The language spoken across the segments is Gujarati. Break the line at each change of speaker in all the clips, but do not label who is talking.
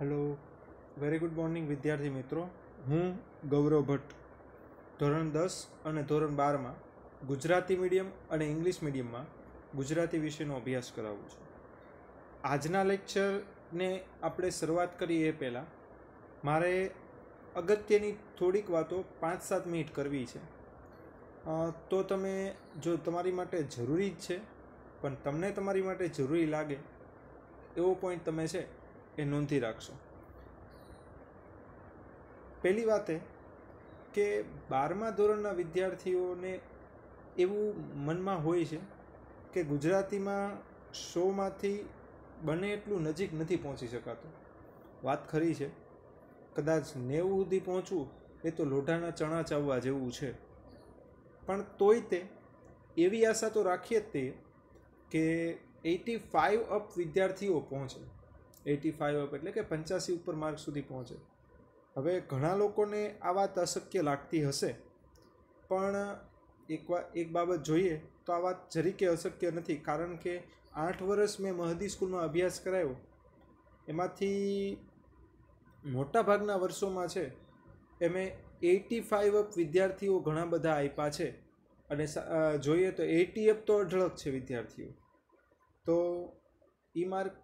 હેલો વેરી ગુડ મોર્નિંગ વિદ્યાર્થી મિત્રો હું ગૌરવ ભટ્ટ ધોરણ દસ અને ધોરણ બારમાં ગુજરાતી મીડિયમ અને ઇંગ્લિશ મીડિયમમાં ગુજરાતી વિષયનો અભ્યાસ કરાવું છું આજના લેક્ચરને આપણે શરૂઆત કરીએ એ પહેલાં મારે અગત્યની થોડીક વાતો પાંચ સાત મિનિટ કરવી છે તો તમે જો તમારી માટે જરૂરી જ છે પણ તમને તમારી માટે જરૂરી લાગે એવો પોઈન્ટ તમે છે એ નોંધી રાખશો પહેલી વાત એ કે બારમા ધોરણના વિદ્યાર્થીઓને એવું મનમાં હોય છે કે ગુજરાતીમાં શોમાંથી બને એટલું નજીક નથી પહોંચી શકાતું વાત ખરી છે કદાચ નેવું સુધી પહોંચવું એ તો લોઢાના ચણા ચાવવા જેવું છે પણ તોય તે એવી આશા તો રાખીએ જ તે કે એટી ફાઇવ અપ વિદ્યાર્થીઓ પહોંચે એટી ફાઇવ અપ એટલે કે પંચ્યાસી ઉપર માર્ક સુધી પહોંચે હવે ઘણા લોકોને આ વાત અશક્ય લાગતી હશે પણ એક એક બાબત જોઈએ તો આ વાત જરીકે અશક્ય નથી કારણ કે આઠ વર્ષ મેં મહદી સ્કૂલમાં અભ્યાસ કરાયો એમાંથી મોટાભાગના વર્ષોમાં છે એમે એટી ફાઇવ અપ વિદ્યાર્થીઓ ઘણા બધા આપ્યા છે અને જોઈએ તો એટી અપ તો અઢળક છે વિદ્યાર્થીઓ તો ઈ માર્ક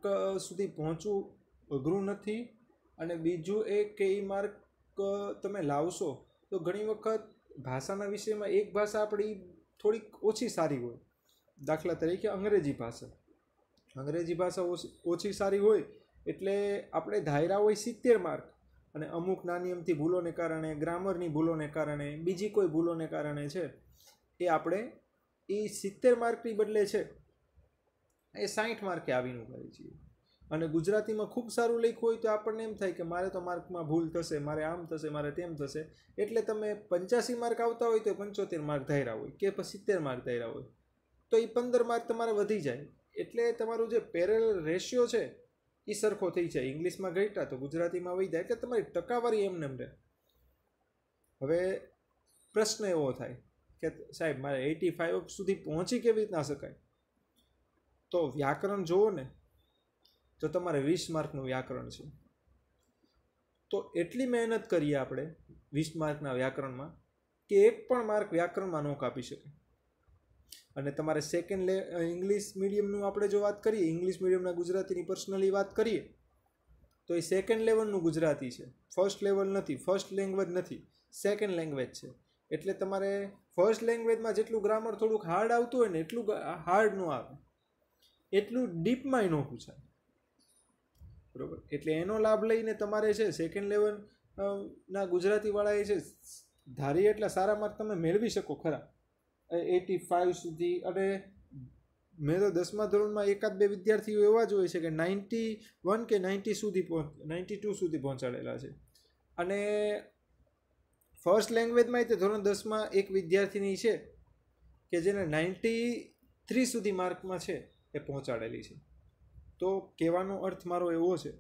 સુધી પહોંચવું અઘરું નથી અને બીજું એ કે ઈ માર્ક તમે લાવશો તો ઘણી વખત ભાષાના વિષયમાં એક ભાષા આપણી થોડીક ઓછી સારી હોય દાખલા તરીકે અંગ્રેજી ભાષા અંગ્રેજી ભાષા ઓછી સારી હોય એટલે આપણે ધાયરા હોય સિત્તેર માર્ક અને અમુક નાની અમથી ભૂલોને કારણે ગ્રામરની ભૂલોને કારણે બીજી કોઈ ભૂલોને કારણે છે એ આપણે એ સિત્તેર માર્કની બદલે છે એ સાઠ માર્કે આવીનું કરે છે અને ગુજરાતીમાં ખૂબ સારું લખ્યું હોય તો આપણને એમ થાય કે મારે તો માર્કમાં ભૂલ થશે મારે આમ થશે મારે તેમ થશે એટલે તમે પંચ્યાસી માર્ક આવતા હોય તો પંચોતેર માર્ક ધાર્યા હોય કે પછી સિત્તેર માર્ક ધાર્યા હોય તો એ પંદર માર્ક તમારે વધી જાય એટલે તમારું જે પેરેલ રેશિયો છે એ સરખો થઈ જાય ઇંગ્લિશમાં ઘટ્યા તો ગુજરાતીમાં વહી જાય કે તમારી ટકાવારી એમને એમ રહે હવે પ્રશ્ન એવો થાય કે સાહેબ મારે એટી ફાઇવ સુધી પહોંચી કેવી રીતના શકાય તો વ્યાકરણ જુઓ ને તો તમારે વીસ માર્કનું વ્યાકરણ છે તો એટલી મહેનત કરીએ આપણે વીસ માર્કના વ્યાકરણમાં કે એક પણ માર્ક વ્યાકરણમાં ન કાપી શકે અને તમારે સેકન્ડ લે ઇંગ્લિશ મીડિયમનું આપણે જો વાત કરીએ ઇંગ્લિશ મીડિયમના ગુજરાતીની પર્સનલી વાત કરીએ તો એ સેકન્ડ લેવલનું ગુજરાતી છે ફર્સ્ટ લેવલ નથી ફર્સ્ટ લેંગ્વેજ નથી સેકન્ડ લેંગ્વેજ છે એટલે તમારે ફર્સ્ટ લેંગ્વેજમાં જેટલું ગ્રામર થોડુંક હાર્ડ આવતું હોય ને એટલું હાર્ડ ન આવે એટલું ડીપમાંય ન પૂછાય બરાબર એટલે એનો લાભ લઈને તમારે છે સેકન્ડ લેવલ ના ગુજરાતીવાળાએ છે ધારી એટલા સારા માર્ક તમે મેળવી શકો ખરા એટી ફાઇવ સુધી અને મેં તો દસમા ધોરણમાં એકાદ બે વિદ્યાર્થીઓ એવા જ હોય છે કે નાઇન્ટી વન કે નાઇન્ટી સુધી પહોંચ નાઇન્ટી ટુ સુધી પહોંચાડેલા છે અને ફર્સ્ટ લેંગ્વેજમાં તે ધોરણ દસમાં એક વિદ્યાર્થીની છે કે જેને નાઇન્ટી થ્રી સુધી માર્કમાં છે એ પહોંચાડેલી છે તો કહેવાનો અર્થ મારો એવો છે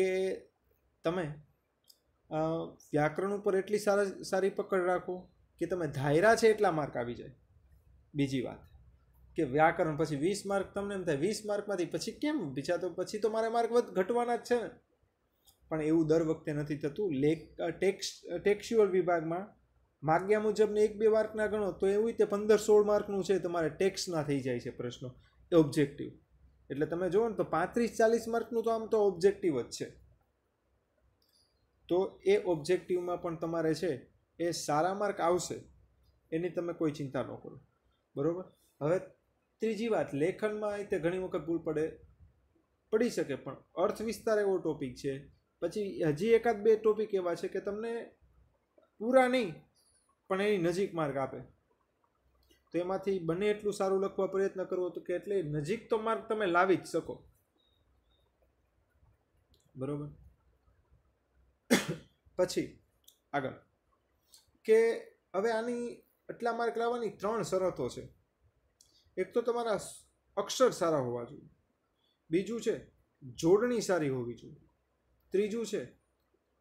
કે તમે વ્યાકરણ ઉપર એટલી સારા સારી પકડ રાખો કે તમે ધાયરા છે એટલા માર્ક આવી જાય બીજી વાત કે વ્યાકરણ પછી વીસ માર્ક તમને એમ થાય વીસ માર્કમાંથી પછી કેમ બીજા તો પછી તો મારે માર્ક વધ ઘટવાના જ છે ને પણ એવું દર વખતે નથી થતું લેક ટેક્સ ટેક્સ્યુઅલ વિભાગમાં માગ્યા મુજબને એક બે માર્કના ગણો તો એવું રીતે પંદર સોળ માર્કનું છે તમારે ટેક્સના થઈ જાય છે પ્રશ્નો એ ઓબ્જેક્ટિવ એટલે તમે જુઓ ને તો પાંત્રીસ ચાલીસ માર્કનું તો આમ તો ઓબ્જેક્ટિવ જ છે તો એ ઓબ્જેક્ટિવમાં પણ તમારે છે એ સારા માર્ક આવશે એની તમે કોઈ ચિંતા ન કરો બરાબર હવે ત્રીજી વાત લેખનમાં રીતે ઘણી વખત ભૂલ પડે પડી શકે પણ અર્થ વિસ્તાર એવો ટોપિક છે પછી હજી એકાદ બે ટોપિક એવા છે કે તમને પૂરા નહીં પણ એની નજીક માર્ગ આપે તો એમાંથી બને એટલું સારું લખવા પ્રયત્ન કરવો તો કે એટલે નજીક તો માર્ગ તમે લાવી જ શકો બરોબર પછી આગળ કે હવે આની એટલા માર્ક લાવવાની ત્રણ શરતો છે એક તો તમારા અક્ષર સારા હોવા જોઈએ બીજું છે જોડણી સારી હોવી જોઈએ ત્રીજું છે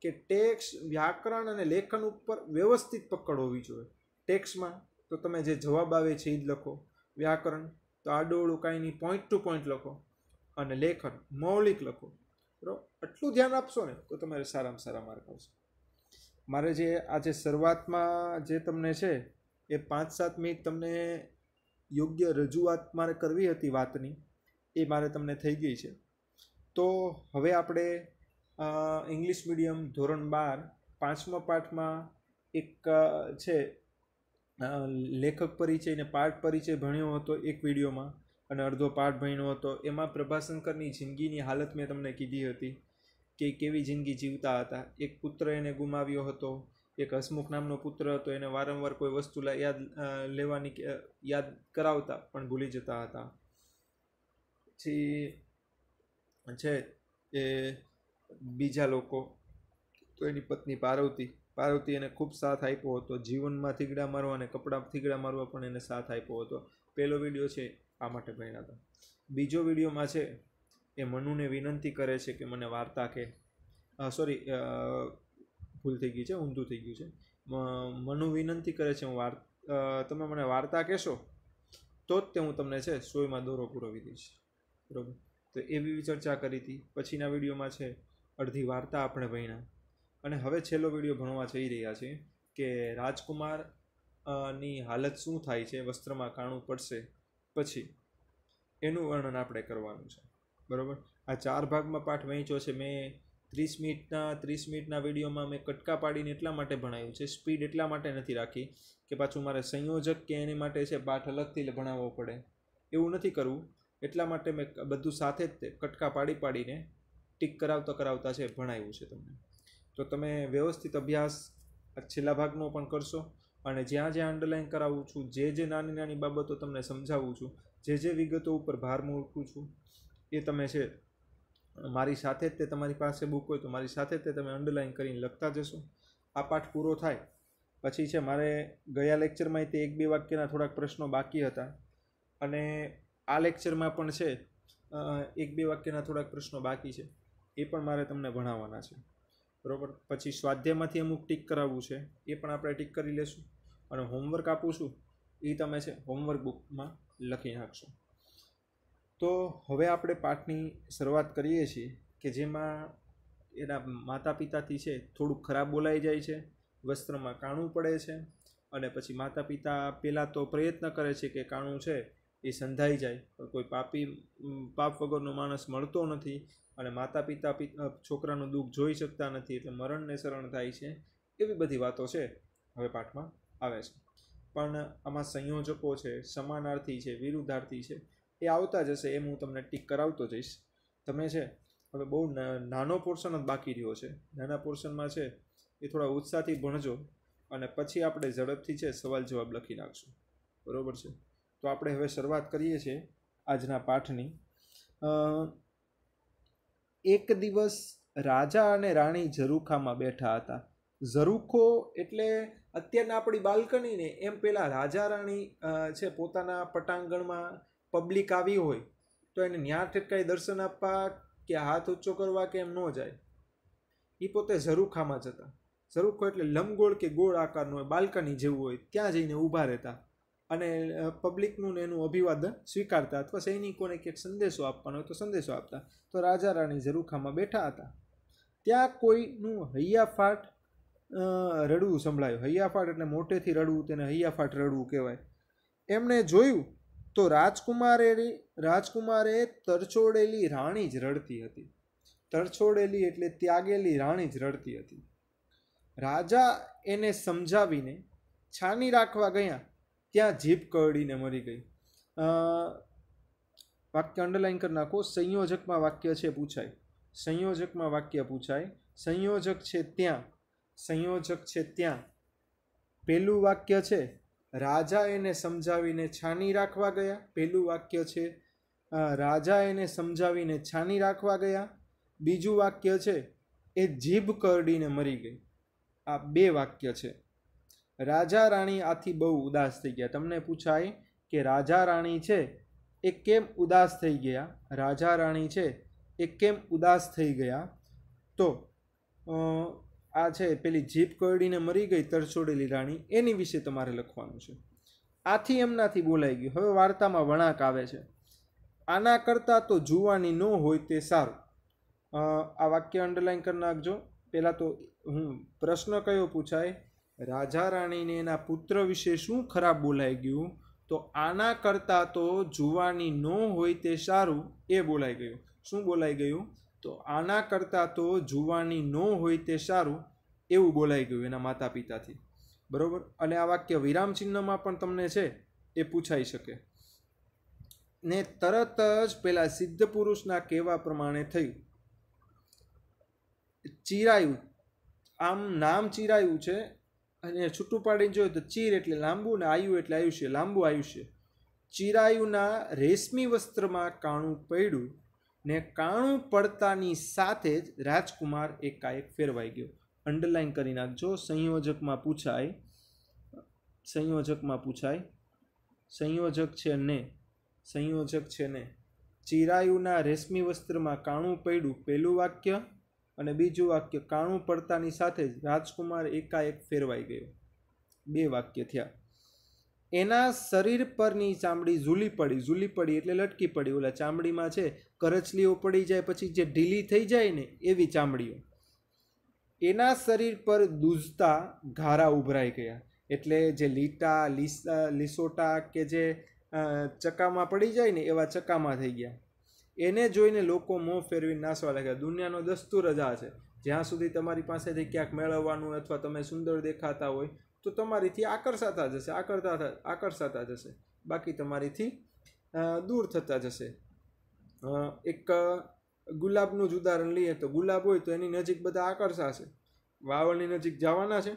કે ટેક્સ વ્યાકરણ અને લેખન ઉપર વ્યવસ્થિત પકડ હોવી જોઈએ ટેક્સમાં તો તમે જે જવાબ આવે છે એ જ લખો વ્યાકરણ તો આડોળું કાંઈ નહીં પોઈન્ટ ટુ પોઈન્ટ લખો અને લેખન મૌલિક લખો બરાબર આટલું ધ્યાન આપશો ને તો તમારે સારામાં સારા માર્ક આવશે મારે જે આજે શરૂઆતમાં જે તમને છે એ પાંચ સાત મિનિટ તમને યોગ્ય રજૂઆત મારે કરવી હતી વાતની એ મારે તમને થઈ ગઈ છે તો હવે આપણે ઇંગ્લિશ મીડિયમ ધોરણ બાર પાંચમા પાઠમાં એક છે લેખક પરિચયને ને પાઠ પરિચય ભણ્યો હતો એક વિડીયોમાં અને અડધો પાઠ ભણ્યો હતો એમાં પ્રભાશંકરની જિંદગીની હાલત મેં તમને કીધી હતી કે કેવી જિંદગી જીવતા હતા એક પુત્ર એને ગુમાવ્યો હતો એક હસમુખ નામનો પુત્ર હતો એને વારંવાર કોઈ વસ્તુ યાદ લેવાની યાદ કરાવતા પણ ભૂલી જતા હતા પછી છે એ બીજા લોકો તો એની પત્ની પાર્વતી પાર્વતી એને ખૂબ સાથ આપ્યો હતો જીવનમાં થીગડા મારવા અને કપડાં થીગડા મારવા પણ એને સાથ આપ્યો હતો પહેલો વિડીયો છે આ માટે ભણ્યા હતા બીજો વિડીયોમાં છે એ મનુને વિનંતી કરે છે કે મને વાર્તા કે સોરી ભૂલ થઈ ગઈ છે ઊંધું થઈ ગયું છે મનુ વિનંતી કરે છે હું વાર તમે મને વાર્તા કહેશો તો જ તે હું તમને છે સોયમાં દોરો પૂરો દઈશ બરાબર તો એવી ચર્ચા કરી હતી પછીના વિડીયોમાં છે અડધી વાર્તા આપણે ભણ્યા અને હવે છેલ્લો વિડીયો ભણવા જઈ રહ્યા છે કે રાજકુમાર ની હાલત શું થાય છે વસ્ત્રમાં કાણું પડશે પછી એનું વર્ણન આપણે કરવાનું છે બરાબર આ ચાર ભાગમાં પાઠ વહેંચ્યો છે મેં ત્રીસ મિનિટના ત્રીસ મિનિટના વિડીયોમાં મેં કટકા પાડીને એટલા માટે ભણાવ્યું છે સ્પીડ એટલા માટે નથી રાખી કે પાછું મારે સંયોજક કે એની માટે છે પાઠ અલગથી ભણાવવો પડે એવું નથી કરવું એટલા માટે મેં બધું સાથે જ કટકા પાડી પાડીને ટીક કરાવતા કરાવતા છે ભણાવ્યું છે તમને તો તમે વ્યવસ્થિત અભ્યાસ છેલ્લા ભાગનો પણ કરશો અને જ્યાં જ્યાં અંડરલાઇન કરાવું છું જે જે નાની નાની બાબતો તમને સમજાવું છું જે જે વિગતો ઉપર ભાર મૂકું છું એ તમે છે મારી સાથે જ તે તમારી પાસે બુક હોય તો મારી સાથે જ તે તમે અંડરલાઇન કરીને લખતા જશો આ પાઠ પૂરો થાય પછી છે મારે ગયા લેક્ચરમાં તે એક બે વાક્યના થોડાક પ્રશ્નો બાકી હતા અને આ લેક્ચરમાં પણ છે એક બે વાક્યના થોડાક પ્રશ્નો બાકી છે એ પણ મારે તમને ભણાવવાના છે બરાબર પછી સ્વાધ્યાયમાંથી અમુક ટીક કરાવવું છે એ પણ આપણે ટીક કરી લેશું અને હોમવર્ક આપું છું એ તમે છે હોમવર્ક બુકમાં લખી નાખશો તો હવે આપણે પાઠની શરૂઆત કરીએ છીએ કે જેમાં એના માતા પિતાથી છે થોડુંક ખરાબ બોલાઈ જાય છે વસ્ત્રમાં કાણું પડે છે અને પછી માતા પિતા પહેલાં તો પ્રયત્ન કરે છે કે કાણું છે એ સંધાઈ જાય પણ કોઈ પાપી પાપ વગરનો માણસ મળતો નથી અને માતા પિતા છોકરાનું દુઃખ જોઈ શકતા નથી એટલે મરણને શરણ થાય છે એવી બધી વાતો છે હવે પાઠમાં આવે છે પણ આમાં સંયોજકો છે સમાનાર્થી છે વિરુદ્ધાર્થી છે એ આવતા જશે એમ હું તમને ટીક કરાવતો જઈશ તમે છે હવે બહુ નાનો પોર્શન જ બાકી રહ્યો છે નાના પોર્શનમાં છે એ થોડા ઉત્સાહથી ભણજો અને પછી આપણે ઝડપથી છે સવાલ જવાબ લખી નાખશું બરાબર છે તો આપણે હવે શરૂઆત કરીએ છીએ આજના પાઠની એક દિવસ રાજા અને રાણી ઝરૂખામાં બેઠા હતા ઝરૂખો એટલે અત્યારના આપણી બાલ્કનીને એમ પહેલાં રાજા રાણી છે પોતાના પટાંગણમાં પબ્લિક આવી હોય તો એને ન્યા ઠેટકાઈ દર્શન આપવા કે હાથ ઊંચો કરવા કે એમ ન જાય એ પોતે ઝરૂખામાં જ હતા ઝરૂખો એટલે લંબગોળ કે ગોળ આકારનું હોય બાલ્કની જેવું હોય ત્યાં જઈને ઊભા રહેતા અને પબ્લિકનું એનું અભિવાદન સ્વીકારતા અથવા સૈનિકોને કંઈક સંદેશો આપવાનો હોય તો સંદેશો આપતા તો રાજા રાણી ઝરૂખામાં બેઠા હતા ત્યાં કોઈનું હૈયાફાટ રડવું સંભળાયું હૈયાફાટ એટલે મોટેથી રડવું તેને હૈયાફાટ રડવું કહેવાય એમણે જોયું તો રાજકુમારે રાજકુમારે તરછોડેલી રાણી જ રડતી હતી તરછોડેલી એટલે ત્યાગેલી રાણી જ રડતી હતી રાજા એને સમજાવીને છાની રાખવા ગયા ત્યાં જીભ કરડીને મરી ગઈ વાક્ય અંડરલાઇન કરી નાખો સંયોજકમાં વાક્ય છે પૂછાય સંયોજકમાં વાક્ય પૂછાય સંયોજક છે ત્યાં સંયોજક છે ત્યાં પહેલું વાક્ય છે રાજા એને સમજાવીને છાની રાખવા ગયા પહેલું વાક્ય છે રાજા એને સમજાવીને છાની રાખવા ગયા બીજું વાક્ય છે એ જીભ કરડીને મરી ગઈ આ બે વાક્ય છે રાજા રાણી આથી બહુ ઉદાસ થઈ ગયા તમને પૂછાય કે રાજા રાણી છે એ કેમ ઉદાસ થઈ ગયા રાજા રાણી છે એ કેમ ઉદાસ થઈ ગયા તો આ છે પેલી જીભ કરડીને મરી ગઈ તરછોડેલી રાણી એની વિશે તમારે લખવાનું છે આથી એમનાથી બોલાઈ ગયું હવે વાર્તામાં વણાક આવે છે આના કરતાં તો જુવાની ન હોય તે સારું આ વાક્ય અંડરલાઈન કરી નાખજો પહેલાં તો હું પ્રશ્ન કયો પૂછાય રાજા રાણીને એના પુત્ર વિશે શું ખરાબ બોલાઈ ગયું તો આના કરતાં તો જુવાની ન હોય તે સારું એ બોલાઈ ગયું શું બોલાઈ ગયું તો આના કરતાં તો જુવાની ન હોય તે સારું એવું બોલાઈ ગયું એના માતા પિતાથી બરાબર અને આ વાક્ય વિરામ ચિહ્નમાં પણ તમને છે એ પૂછાઈ શકે ને તરત જ પેલા સિદ્ધ પુરુષના કહેવા પ્રમાણે થયું ચિરાયું આમ નામ ચિરાયું છે અને છૂટું પાડીને જોઈએ તો ચીર એટલે લાંબુ ને આયુ એટલે આયુષ્ય લાંબુ આયુષ્ય ચિરાયુના રેશમી વસ્ત્રમાં કાણું પડ્યું ને કાણું પડતાની સાથે જ રાજકુમાર એકાએક ફેરવાઈ ગયો અંડરલાઇન કરી નાખજો સંયોજકમાં પૂછાય સંયોજકમાં પૂછાય સંયોજક છે ને સંયોજક છે ને ચિરાયુના રેશમી વસ્ત્રમાં કાણું પડ્યું પહેલું વાક્ય અને બીજું વાક્ય કાણું પડતાની સાથે જ રાજકુમાર એકાએક ફેરવાઈ ગયો બે વાક્ય થયા એના શરીર પરની ચામડી ઝૂલી પડી ઝૂલી પડી એટલે લટકી પડી ઓલા ચામડીમાં છે કરચલીઓ પડી જાય પછી જે ઢીલી થઈ જાય ને એવી ચામડીઓ એના શરીર પર દૂજતા ઘારા ઉભરાઈ ગયા એટલે જે લીટા લીસા લીસોટા કે જે ચકામાં પડી જાય ને એવા ચકામાં થઈ ગયા એને જોઈને લોકો મોં ફેરવી નાસવા લાગ્યા દુનિયાનો દસ્તુર રજા છે જ્યાં સુધી તમારી પાસેથી ક્યાંક મેળવવાનું અથવા તમે સુંદર દેખાતા હોય તો તમારીથી આકર્ષાતા જશે આકર્તા આકર્ષાતા જશે બાકી તમારીથી દૂર થતા જશે એક ગુલાબનું જ ઉદાહરણ લઈએ તો ગુલાબ હોય તો એની નજીક બધા આકર્ષાશે વાવળની નજીક જવાના છે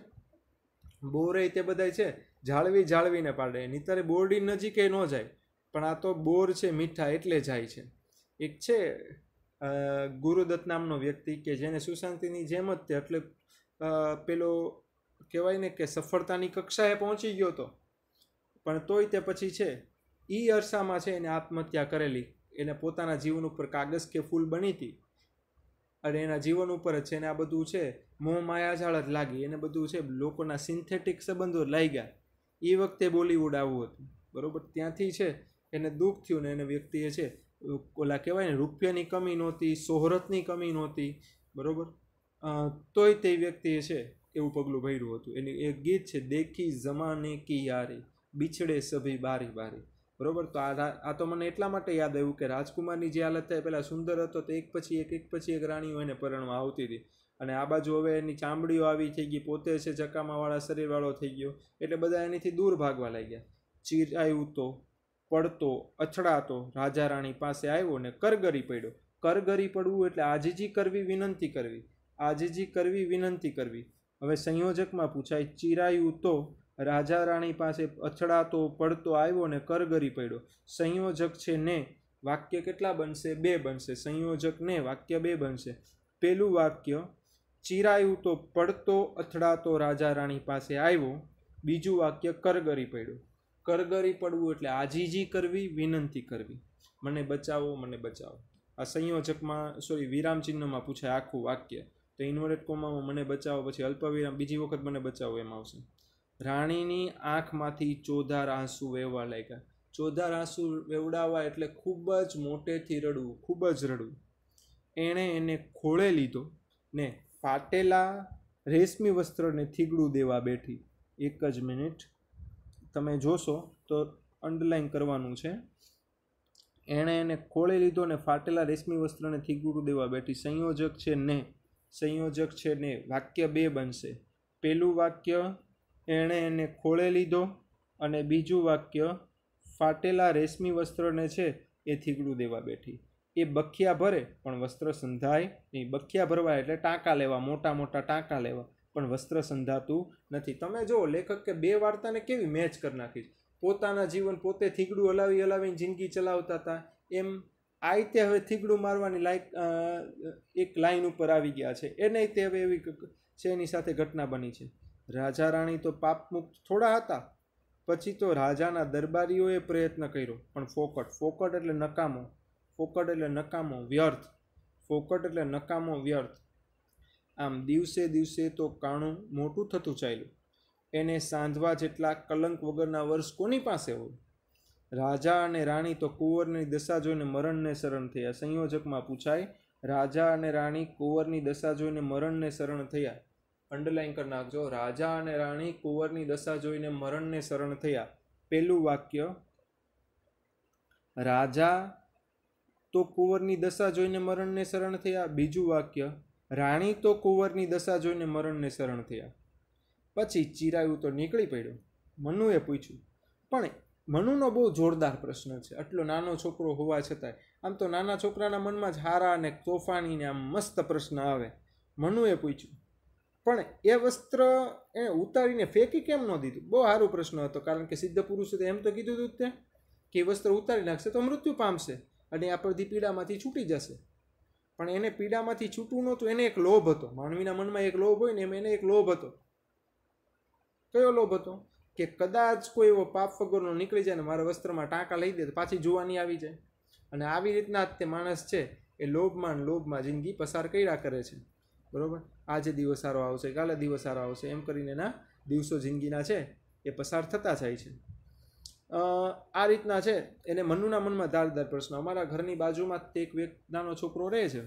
બોરે તે બધાય છે જાળવી જાળવીને પાડે નીતરે બોરડી નજીકે ન જાય પણ આ તો બોર છે મીઠા એટલે જાય છે એક છે ગુરુદત્ત નામનો વ્યક્તિ કે જેને સુશાંતિની જેમ જ તે એટલે પેલો કહેવાય ને કે સફળતાની કક્ષાએ પહોંચી ગયો હતો પણ તોય તે પછી છે એ અરસામાં છે એને આત્મહત્યા કરેલી એને પોતાના જીવન ઉપર કાગળ કે ફૂલ બની હતી અને એના જીવન ઉપર જ છે ને આ બધું છે મોહ માયાજાળ જ લાગી એને બધું છે લોકોના સિન્થેટિક સંબંધો લાગ્યા એ વખતે બોલિવૂડ આવું હતું બરાબર ત્યાંથી છે એને દુઃખ થયું ને એને વ્યક્તિએ છે ઓલા કહેવાય ને રૂપિયાની કમી નહોતી શોહરતની કમી નહોતી બરાબર તોય તે વ્યક્તિએ છે એવું પગલું ભર્યું હતું એની એક ગીત છે દેખી જમાને કી યારી બિછડે સભી બારી બારી બરાબર તો આ આ તો મને એટલા માટે યાદ આવ્યું કે રાજકુમારની જે હાલત થાય પહેલાં સુંદર હતો તો એક પછી એક એક પછી એક રાણીઓ એને પરણવા આવતી હતી અને આ બાજુ હવે એની ચામડીઓ આવી થઈ ગઈ પોતે છે ચકામાવાળા શરીરવાળો થઈ ગયો એટલે બધા એનીથી દૂર ભાગવા લાગ્યા ચીર આવ્યું તો પડતો અથડાતો રાજા રાણી પાસે આવ્યો ને કરગરી પડ્યો કરગરી પડવું એટલે આજીજી કરવી વિનંતી કરવી આજીજી કરવી વિનંતી કરવી હવે સંયોજકમાં પૂછાય ચિરાયું તો રાજા રાણી પાસે અથડાતો પડતો આવ્યો ને કરગરી પડ્યો સંયોજક છે ને વાક્ય કેટલા બનશે બે બનશે સંયોજક ને વાક્ય બે બનશે પેલું વાક્ય ચિરાયું તો પડતો અથડાતો રાજા રાણી પાસે આવ્યો બીજું વાક્ય કરગરી પડ્યું કરગરી પડવું એટલે આજીજી કરવી વિનંતી કરવી મને બચાવો મને બચાવો આ સંયોજકમાં સોરી વિરામ ચિહ્નમાં પૂછાય આખું વાક્ય તો ઇન્વર્ટેડ કોમામાં મને બચાવો પછી અલ્પવિરામ બીજી વખત મને બચાવો એમાં આવશે રાણીની આંખમાંથી ચોધાર આંસુ વહેવા લાગ્યા ચોધાર આંસુ વેવડાવવા એટલે ખૂબ જ મોટેથી રડવું ખૂબ જ રડવું એણે એને ખોળે લીધો ને ફાટેલા રેશમી વસ્ત્રને થીગડું દેવા બેઠી એક જ મિનિટ તમે જોશો તો અંડરલાઇન કરવાનું છે એણે એને ખોળી લીધો ને ફાટેલા રેશમી વસ્ત્રને થીગુરુ દેવા બેઠી સંયોજક છે ને સંયોજક છે ને વાક્ય બે બનશે પહેલું વાક્ય એણે એને ખોળે લીધો અને બીજું વાક્ય ફાટેલા રેશમી વસ્ત્રને છે એ થીગડું દેવા બેઠી એ બખિયા ભરે પણ વસ્ત્ર સંધાય નહીં બખિયા ભરવા એટલે ટાંકા લેવા મોટા મોટા ટાંકા લેવા પણ વસ્ત્ર સંધાતું નથી તમે જો લેખક કે બે વાર્તાને કેવી મેચ કરી નાખી પોતાના જીવન પોતે થીગડું હલાવી હલાવીને જિંદગી ચલાવતા હતા એમ આ રીતે હવે થીગડું મારવાની લાઈક એક લાઈન ઉપર આવી ગયા છે એ નહીં તે હવે એવી છે એની સાથે ઘટના બની છે રાજા રાણી તો પાપમુક્ત થોડા હતા પછી તો રાજાના દરબારીઓએ પ્રયત્ન કર્યો પણ ફોકટ ફોકટ એટલે નકામો ફોકટ એટલે નકામો વ્યર્થ ફોકટ એટલે નકામો વ્યર્થ આમ દિવસે દિવસે તો કાણું મોટું થતું ચાલ્યું એને સાંધવા જેટલા કલંક વગરના વર્ષ કોની પાસે હોય રાજા અને રાણી તો કુંવરની દશા જોઈને મરણને શરણ થયા સંયોજકમાં પૂછાય રાજા અને રાણી કુંવરની દશા જોઈને મરણને શરણ થયા અંડરલાઈન કરી નાખજો રાજા અને રાણી કુંવરની દશા જોઈને મરણને શરણ થયા પહેલું વાક્ય રાજા તો કુંવરની દશા જોઈને મરણને શરણ થયા બીજું વાક્ય રાણી તો કુંવરની દશા જોઈને મરણને શરણ થયા પછી ચિરાયું તો નીકળી પડ્યો મનુએ પૂછ્યું પણ મનુનો બહુ જોરદાર પ્રશ્ન છે આટલો નાનો છોકરો હોવા છતાંય આમ તો નાના છોકરાના મનમાં જ હારા અને તોફાનીને આમ મસ્ત પ્રશ્ન આવે મનુએ પૂછ્યું પણ એ વસ્ત્ર એણે ઉતારીને ફેંકી કેમ ન દીધું બહુ સારું પ્રશ્ન હતો કારણ કે સિદ્ધ પુરુષે એમ તો કીધું હતું તે કે વસ્ત્ર ઉતારી નાખશે તો મૃત્યુ પામશે અને આ પરથી પીડામાંથી છૂટી જશે પણ એને પીડામાંથી છૂટવું નહોતું એને એક લોભ હતો માનવીના મનમાં એક લોભ હોય ને એમ એને એક લોભ હતો કયો લોભ હતો કે કદાચ કોઈ એવો પાપ વગરનો નીકળી જાય ને મારા વસ્ત્રમાં ટાંકા લઈ દે પાછી જોવાની આવી જાય અને આવી રીતના જ તે માણસ છે એ લોભમાં લોભમાં જિંદગી પસાર કર્યા કરે છે બરાબર આજે દિવસ સારો આવશે કાલે દિવસ સારો આવશે એમ કરીને ના દિવસો જિંદગીના છે એ પસાર થતા જાય છે આ રીતના છે એને મનુના મનમાં ધારદાર પ્રશ્ન અમારા ઘરની બાજુમાં તે એક નાનો છોકરો રહે છે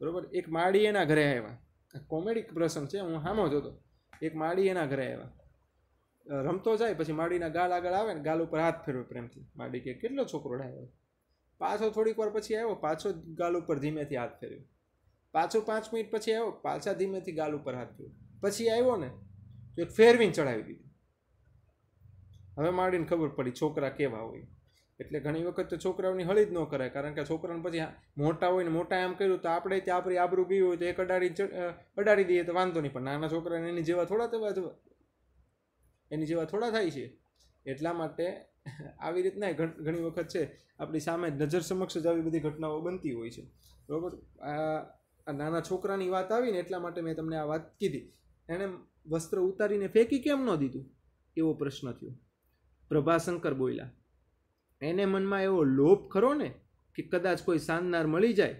બરાબર એક માળી એના ઘરે આવ્યા કોમેડિક પ્રસંગ છે હું હામો જ હતો એક માળી એના ઘરે આવ્યા રમતો જાય પછી માળીના ગાલ આગળ આવે ને ગાલ ઉપર હાથ ફેરવે પ્રેમથી માળી કે કેટલો છોકરો ડાયો પાછો થોડીક વાર પછી આવ્યો પાછો ગાલ ઉપર ધીમેથી હાથ ફેર્યો પાછો પાંચ મિનિટ પછી આવ્યો પાછા ધીમેથી ગાલ ઉપર હાથ ફેર્યો પછી આવ્યો ને તો એક ફેરવીને ચડાવી દીધી હવે માંડીને ખબર પડી છોકરા કેવા હોય એટલે ઘણી વખત તો છોકરાઓની હળી જ ન કરાય કારણ કે છોકરાને પછી મોટા હોય ને મોટા એમ કર્યું તો આપણે ત્યાં આપણી આબરૂ ગઈ હોય તો એક અડાડી અડાડી દઈએ તો વાંધો નહીં પણ નાના છોકરાને એની જેવા થોડા થવા એની જેવા થોડા થાય છે એટલા માટે આવી રીતના ઘણી વખત છે આપણી સામે નજર સમક્ષ જ આવી બધી ઘટનાઓ બનતી હોય છે બરાબર આ નાના છોકરાની વાત આવીને એટલા માટે મેં તમને આ વાત કીધી એણે વસ્ત્ર ઉતારીને ફેંકી કેમ ન દીધું એવો પ્રશ્ન થયો પ્રભાશંકર બોલ્યા એને મનમાં એવો લોભ ખરો ને કે કદાચ કોઈ શાનનાર મળી જાય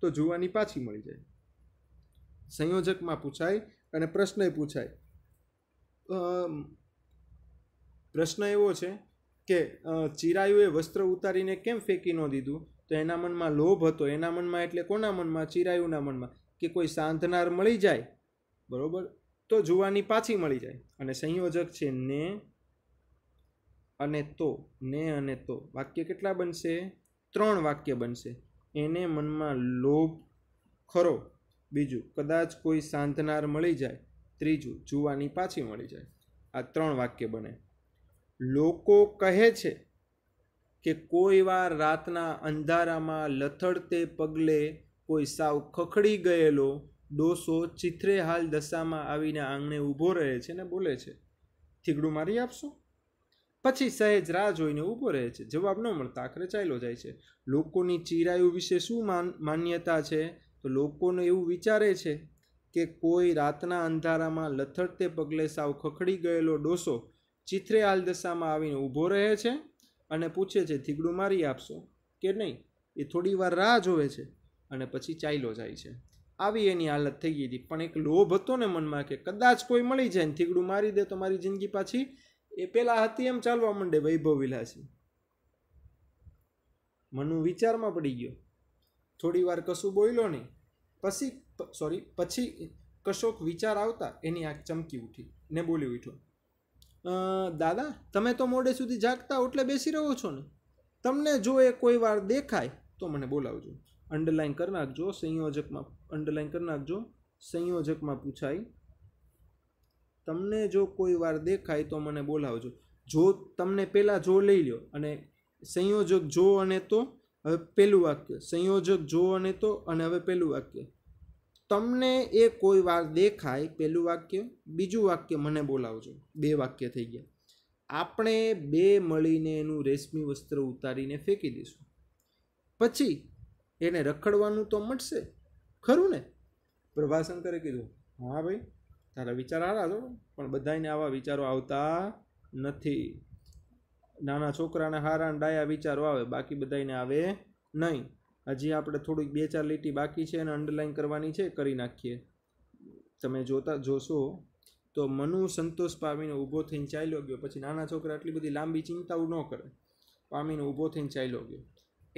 તો જુવાની પાછી મળી જાય સંયોજકમાં પૂછાય અને પ્રશ્ન પૂછાય પ્રશ્ન એવો છે કે ચિરાયુએ વસ્ત્ર ઉતારીને કેમ ફેંકી ન દીધું તો એના મનમાં લોભ હતો એના મનમાં એટલે કોના મનમાં ચિરાયુના મનમાં કે કોઈ સાંધનાર મળી જાય બરાબર તો જુવાની પાછી મળી જાય અને સંયોજક છે ને અને તો ને અને તો વાક્ય કેટલા બનશે ત્રણ વાક્ય બનશે એને મનમાં લોભ ખરો બીજું કદાચ કોઈ સાંધનાર મળી જાય ત્રીજું જુવાની પાછી મળી જાય આ ત્રણ વાક્ય બને લોકો કહે છે કે કોઈ વાર રાતના અંધારામાં લથડતે પગલે કોઈ સાવ ખખડી ગયેલો ડોસો ચિત્રે હાલ દશામાં આવીને આંગણે ઊભો રહે છે ને બોલે છે થીગડું મારી આપશો પછી સહેજ રાહ જોઈને ઊભો રહે છે જવાબ ન મળતા આખરે ચાલ્યો જાય છે લોકોની ચિરાયુ વિશે શું માન માન્યતા છે તો લોકોને એવું વિચારે છે કે કોઈ રાતના અંધારામાં લથડતે પગલે સાવ ખખડી ગયેલો ડોસો ચિત્રે હાલ દશામાં આવીને ઊભો રહે છે અને પૂછે છે થીગડું મારી આપશો કે નહીં એ થોડી વાર રાહ જોવે છે અને પછી ચાલ્યો જાય છે આવી એની હાલત થઈ ગઈ હતી પણ એક લોભ હતો ને મનમાં કે કદાચ કોઈ મળી જાય ને થીગડું મારી દે તો મારી જિંદગી પાછી એ પહેલાં હતી એમ ચાલવા માંડે વૈભવ વિલાસી મનુ વિચારમાં પડી ગયો થોડી વાર કશું બોલ્યો નહીં પછી સોરી પછી કશોક વિચાર આવતા એની આંખ ચમકી ઉઠી ને બોલી ઉઠ્યો દાદા તમે તો મોડે સુધી જાગતા એટલે બેસી રહો છો ને તમને જો એ કોઈ વાર દેખાય તો મને બોલાવજો અંડરલાઇન કરી નાખજો સંયોજકમાં અંડરલાઇન કરી નાખજો સંયોજકમાં પૂછાય તમને જો કોઈ વાર દેખાય તો મને બોલાવજો જો તમને પહેલાં જો લઈ લ્યો અને સંયોજક જો અને તો હવે પહેલું વાક્ય સંયોજક જો અને તો અને હવે પહેલું વાક્ય તમને એ કોઈ વાર દેખાય પહેલું વાક્ય બીજું વાક્ય મને બોલાવજો બે વાક્ય થઈ ગયા આપણે બે મળીને એનું રેશમી વસ્ત્ર ઉતારીને ફેંકી દઈશું પછી એને રખડવાનું તો મળશે ખરું ને પ્રભાશંકરે કીધું હા ભાઈ તારા વિચાર સારા છો પણ બધાને આવા વિચારો આવતા નથી નાના છોકરાને હારા ડાયા વિચારો આવે બાકી બધાને આવે નહીં હજી આપણે થોડીક બે ચાર લીટી બાકી છે અને અંડરલાઇન કરવાની છે કરી નાખીએ તમે જોતા જોશો તો મનુ સંતોષ પામીને ઊભો થઈને ચાલ્યો ગયો પછી નાના છોકરા આટલી બધી લાંબી ચિંતાઓ ન કરે પામીને ઊભો થઈને ચાલ્યો ગયો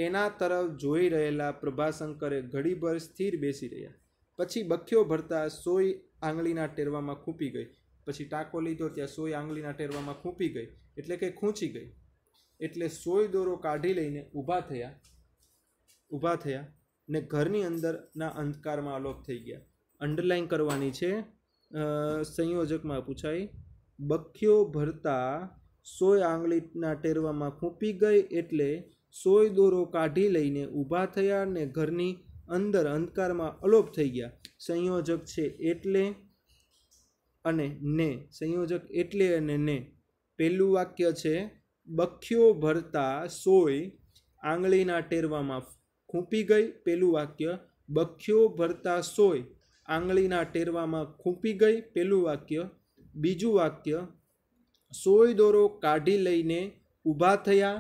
એના તરફ જોઈ રહેલા પ્રભાશંકરે ઘડીભર સ્થિર બેસી રહ્યા પછી બખ્યો ભરતા સોય આંગળીના ટેરવામાં ખૂંપી ગઈ પછી ટાંકો લીધો ત્યાં સોય આંગળીના ટેરવામાં ખૂંપી ગઈ એટલે કે ખૂંચી ગઈ એટલે સોય દોરો કાઢી લઈને ઊભા થયા ઊભા થયા ને ઘરની અંદરના અંધકારમાં અલોપ થઈ ગયા અંડરલાઈન કરવાની છે સંયોજકમાં પૂછાય બખ્યો ભરતા સોય આંગળીના ટેરવામાં ખૂંપી ગઈ એટલે સોય દોરો કાઢી લઈને ઊભા થયા ને ઘરની અંદર અંધકારમાં અલોપ થઈ ગયા સંયોજક છે એટલે અને ને સંયોજક એટલે અને ને પહેલું વાક્ય છે બખ્યો ભરતા સોય આંગળીના ટેરવામાં ખૂંપી ગઈ પહેલું વાક્ય બખ્યો ભરતા સોય આંગળીના ટેરવામાં ખૂંપી ગઈ પહેલું વાક્ય બીજું વાક્ય સોય દોરો કાઢી લઈને ઊભા થયા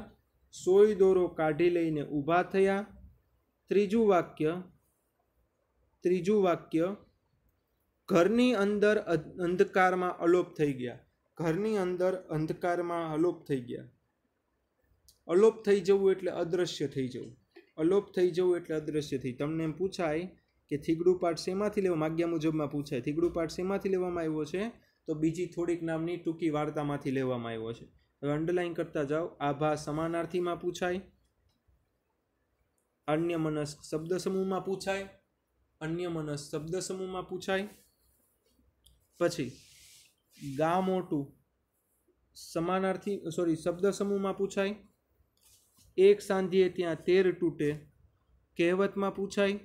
સોય દોરો કાઢી લઈને ઊભા થયા ત્રીજું વાક્ય ત્રીજું વાક્ય ઘરની અંદર અંધકારમાં અલોપ થઈ ગયા ઘરની અંદર અંધકારમાં અલોપ થઈ ગયા અલોપ થઈ જવું એટલે અદૃશ્ય થઈ જવું અલોપ થઈ જવું એટલે અદૃશ્ય થઈ તમને એમ પૂછાય કે થીગડું પાઠ શેમાંથી લેવા માગ્યા મુજબમાં પૂછાય થીગડું પાઠ શેમાંથી લેવામાં આવ્યો છે તો બીજી થોડીક નામની ટૂંકી વાર્તામાંથી લેવામાં આવ્યો છે હવે અંડરલાઈન કરતા જાઓ આભા સમાનાર્થીમાં પૂછાય અન્ય મનસ્ક શબ્દ સમૂહમાં પૂછાય અન્ય મનસ્ક શબ્દ સમૂહમાં પૂછાય પછી ગા મોટું સમાનાર્થી સોરી શબ્દ સમૂહમાં પૂછાય એક સાંધીએ ત્યાં તેર તૂટે કહેવતમાં પૂછાય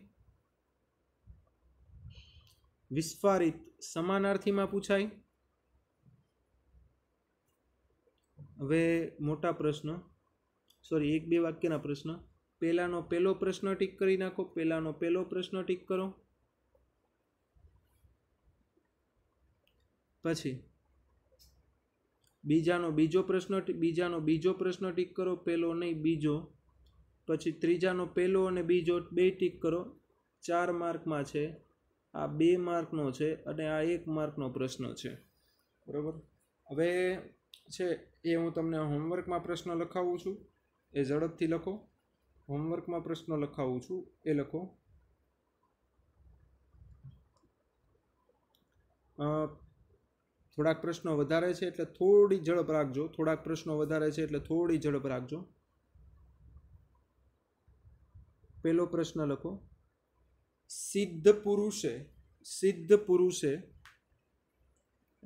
વિસ્ફારિત સમાનાર્થીમાં પૂછાય હવે મોટા પ્રશ્ન સોરી એક બે વાક્યના પ્રશ્ન પહેલાંનો પહેલો પ્રશ્ન ટીક કરી નાખો પહેલાંનો પહેલો પ્રશ્ન ટીક કરો પછી બીજાનો બીજો પ્રશ્ન બીજાનો બીજો પ્રશ્ન ટીક કરો પહેલો નહીં બીજો પછી ત્રીજાનો પહેલો અને બીજો બે ટીક કરો ચાર માર્કમાં છે આ બે માર્કનો છે અને આ એક માર્કનો પ્રશ્ન છે બરાબર હવે છે એ હું તમને હોમવર્કમાં પ્રશ્ન લખાવું છું એ ઝડપથી લખો હોમવર્કમાં પ્રશ્ન લખાવું છું એ લખો થોડાક પ્રશ્નો વધારે છે એટલે થોડી ઝડપ રાખજો થોડાક પ્રશ્નો વધારે છે એટલે થોડી ઝડપ રાખજો પહેલો પ્રશ્ન લખો સિદ્ધ પુરુષે સિદ્ધ પુરુષે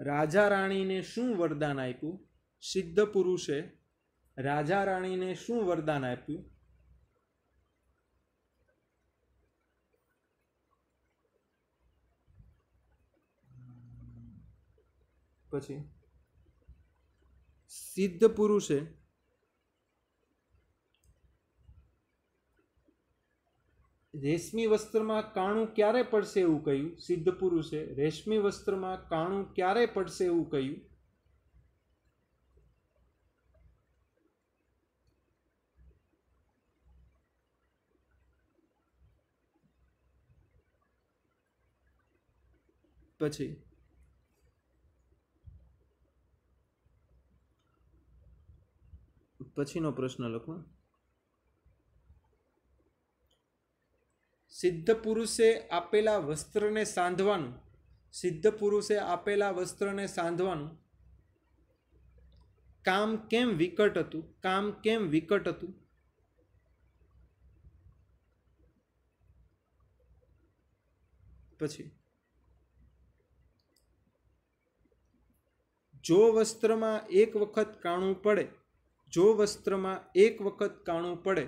રાજા રાણીને શું વરદાન આપ્યું સિદ્ધ પુરુષે રાજા રાણીને શું વરદાન આપ્યું પછી સિદ્ધ પુરુષે રેશમી વસ્ત્રમાં કાણું ક્યારે પડશે એવું કહ્યું સિદ્ધ પુરુષે રેશમી વસ્ત્રમાં કાણું ક્યારે પડશે એવું કહ્યું પછી પછીનો પ્રશ્ન લખો સિદ્ધ પુરુષે આપેલા વસ્ત્રને સાંધવાનું સિદ્ધ પુરુષે આપેલા વસ્ત્રને સાંધવાનું કામ કેમ વિકટ હતું કામ કેમ વિકટ હતું પછી જો વસ્ત્રમાં એક વખત કાણું પડે જો વસ્ત્રમાં એક વખત કાણું પડે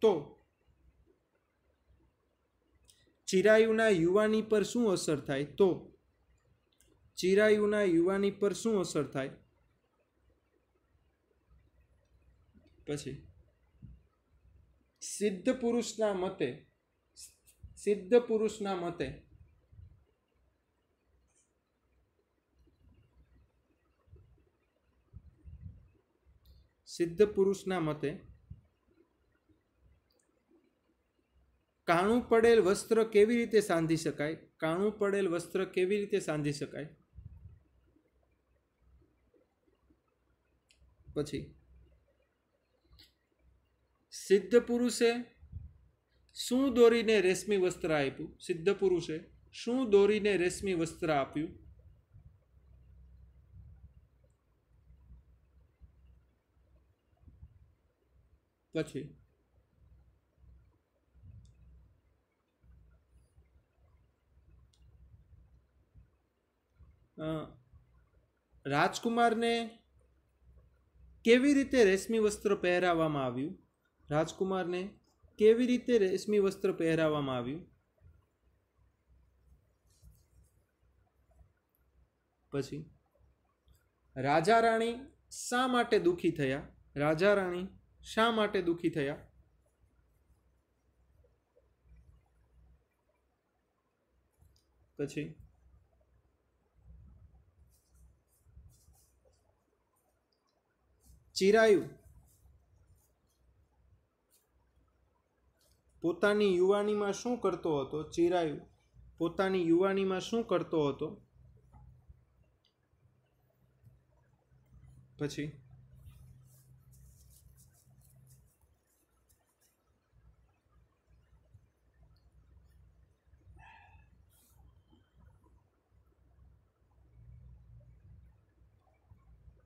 તો ચિરાયુના યુવાની પર શું અસર થાય તો ચિરાયુના યુવાની પર શું અસર થાય પછી સિદ્ધ પુરુષના મતે સિદ્ધ પુરુષના મતે સિદ્ધ પુરુષના મતે કાણું પડેલ વસ્ત્ર કેવી રીતે સાંધી શકાય કાણું પડેલ વસ્ત્ર કેવી રીતે સાંધી શકાય પછી સિદ્ધ પુરુષે શું દોરીને રેશમી વસ્ત્ર આપ્યું સિદ્ધ પુરુષે શું દોરીને રેશમી વસ્ત્ર આપ્યું પછી રાજકુમારને કેવી રીતે રેશમી વસ્ત્ર પહેરાવવામાં આવ્યું રાજકુમારને કેવી રીતે રેશમી વસ્ત્ર પહેરાવવામાં આવ્યું પછી રાજા રાણી શા માટે દુઃખી થયા રાજા રાણી શા માટે દુઃખી થયા પછી ચિરાયુ પોતાની યુવાનીમાં શું કરતો હતો ચિરાયુ પોતાની યુવાનીમાં શું કરતો હતો પછી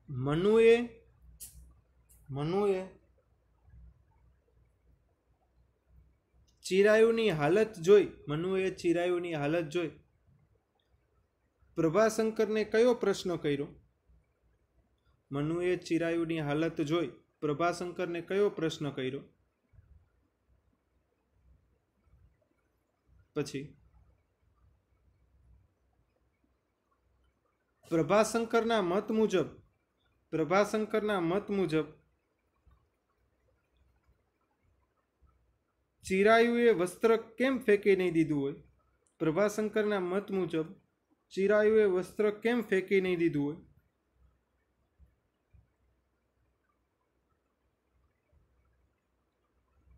મનુએ મનુએ ચિરાયુની હાલત જોઈ મનુએ ચિરાયુની હાલત જોઈ પ્રભાશંકરને કયો પ્રશ્ન કર્યો મનુએ ચિરાયુની હાલત જોઈ પ્રભાશંકરને કયો પ્રશ્ન કર્યો પછી પ્રભાશંકરના મત મુજબ પ્રભાશંકરના મત મુજબ ચિરાયુએ વસ્ત્ર કેમ ફેંકી નહીં દીધું હોય પ્રભાશંકરના મત મુજબ ચિરાયુએ વસ્ત્ર કેમ ફેંકી નહીં દીધું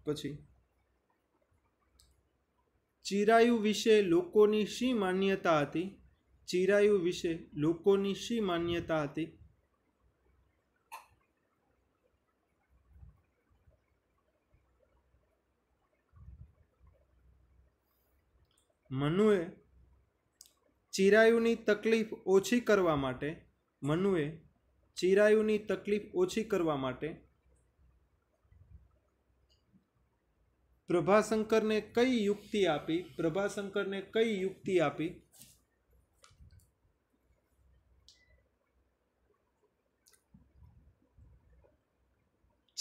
હોય પછી ચિરાયુ વિશે લોકોની શી માન્યતા હતી ચિરાયુ વિશે લોકોની શી માન્યતા હતી મનુએ ચિરાયુની તકલીફ ઓછી કરવા માટે મનુએ ચિરાયુની તકલીફ ઓછી કરવા માટે પ્રભાશંકરને કઈ યુક્તિ આપી પ્રભાશંકરને કઈ યુક્તિ આપી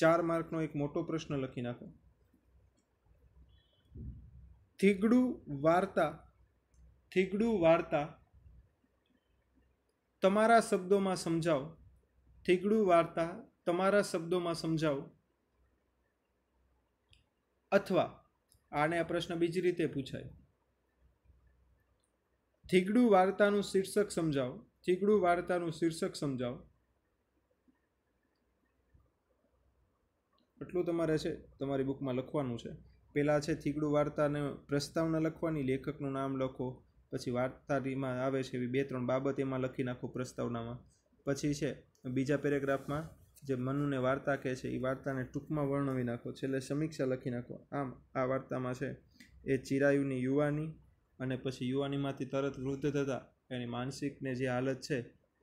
ચાર માર્કનો એક મોટો પ્રશ્ન લખી નાખ્યો થીગડું વાર્તા થીગડું વાર્તા તમારા શબ્દોમાં સમજાવો થીગડું વાર્તા તમારા શબ્દોમાં સમજાવો અથવા આને આ પ્રશ્ન બીજી રીતે પૂછાય થીગડું વાર્તાનું શીર્ષક સમજાવો થીગડું વાર્તાનું શીર્ષક સમજાવો એટલું તમારે છે તમારી બુકમાં લખવાનું છે પહેલાં છે થીગડું વાર્તાને પ્રસ્તાવના લખવાની લેખકનું નામ લખો પછી વાર્તામાં આવે છે એવી બે ત્રણ બાબત એમાં લખી નાખો પ્રસ્તાવનામાં પછી છે બીજા પેરેગ્રાફમાં જે મનુને વાર્તા કહે છે એ વાર્તાને ટૂંકમાં વર્ણવી નાખો છેલ્લે સમીક્ષા લખી નાખો આમ આ વાર્તામાં છે એ ચિરાયુની યુવાની અને પછી યુવાનીમાંથી તરત વૃદ્ધ થતાં એની માનસિકને જે હાલત છે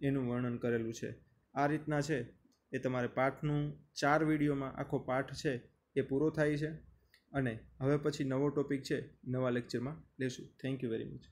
એનું વર્ણન કરેલું છે આ રીતના છે એ તમારે પાઠનું ચાર વિડીયોમાં આખો પાઠ છે એ પૂરો થાય છે અને હવે પછી નવો ટોપિક છે નવા લેક્ચરમાં લેશું થેન્ક યુ વેરી મચ